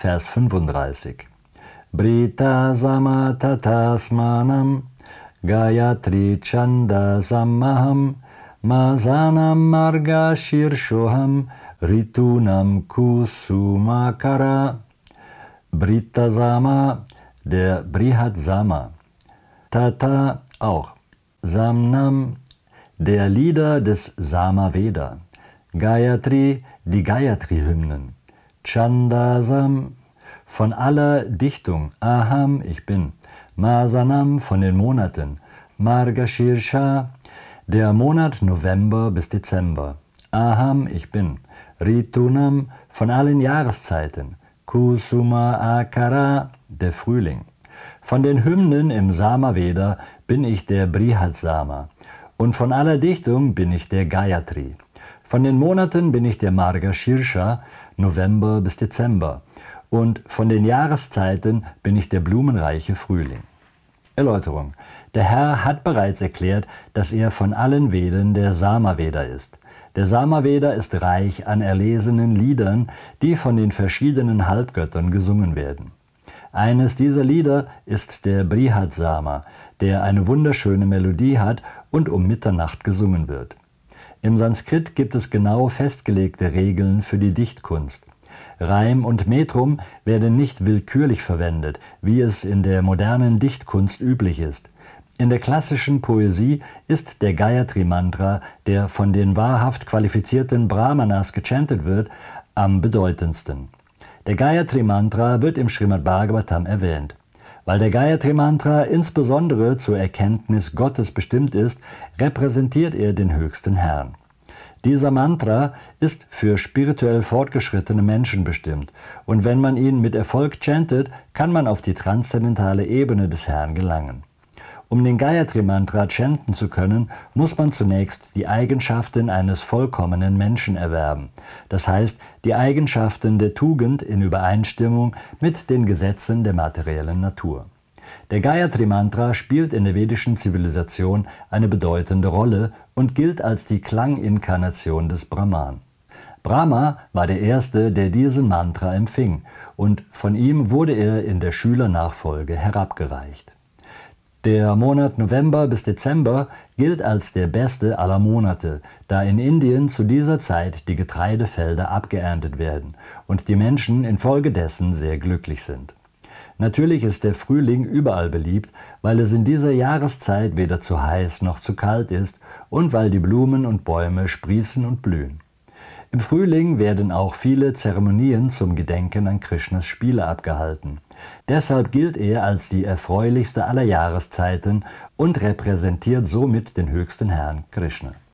Vers 35. Brita samatatasmanam Gayatri Chanda Sammaham Masanam Marga Shirshoham Ritunam Kusumakara Britasama, der Brihadsama. Tata auch. Samnam, der Lieder des Samaveda. Gayatri, die Gayatri-Hymnen. Chandasam von aller Dichtung, Aham, ich bin, Masanam von den Monaten, Margashirsha, der Monat November bis Dezember, Aham, ich bin, Ritunam von allen Jahreszeiten, Kusuma Akara, der Frühling. Von den Hymnen im Sama-Veda bin ich der Brihadsama und von aller Dichtung bin ich der Gayatri. Von den Monaten bin ich der Marga Shirsha, November bis Dezember. Und von den Jahreszeiten bin ich der blumenreiche Frühling. Erläuterung. Der Herr hat bereits erklärt, dass er von allen Veden der Samaveda ist. Der Samaveda ist reich an erlesenen Liedern, die von den verschiedenen Halbgöttern gesungen werden. Eines dieser Lieder ist der Brihat Sama, der eine wunderschöne Melodie hat und um Mitternacht gesungen wird. Im Sanskrit gibt es genau festgelegte Regeln für die Dichtkunst. Reim und Metrum werden nicht willkürlich verwendet, wie es in der modernen Dichtkunst üblich ist. In der klassischen Poesie ist der Gayatri Mantra, der von den wahrhaft qualifizierten Brahmanas gechantet wird, am bedeutendsten. Der Gayatri Mantra wird im Srimad Bhagavatam erwähnt. Weil der Gayatri Mantra insbesondere zur Erkenntnis Gottes bestimmt ist, repräsentiert er den höchsten Herrn. Dieser Mantra ist für spirituell fortgeschrittene Menschen bestimmt und wenn man ihn mit Erfolg chantet, kann man auf die transzendentale Ebene des Herrn gelangen. Um den Gayatri-Mantra chanten zu können, muss man zunächst die Eigenschaften eines vollkommenen Menschen erwerben, das heißt die Eigenschaften der Tugend in Übereinstimmung mit den Gesetzen der materiellen Natur. Der Gayatri-Mantra spielt in der vedischen Zivilisation eine bedeutende Rolle und gilt als die Klanginkarnation des Brahman. Brahma war der Erste, der diesen Mantra empfing, und von ihm wurde er in der Schülernachfolge herabgereicht. Der Monat November bis Dezember gilt als der beste aller Monate, da in Indien zu dieser Zeit die Getreidefelder abgeerntet werden und die Menschen infolgedessen sehr glücklich sind. Natürlich ist der Frühling überall beliebt, weil es in dieser Jahreszeit weder zu heiß noch zu kalt ist und weil die Blumen und Bäume sprießen und blühen. Im Frühling werden auch viele Zeremonien zum Gedenken an Krishnas Spiele abgehalten. Deshalb gilt er als die erfreulichste aller Jahreszeiten und repräsentiert somit den höchsten Herrn Krishna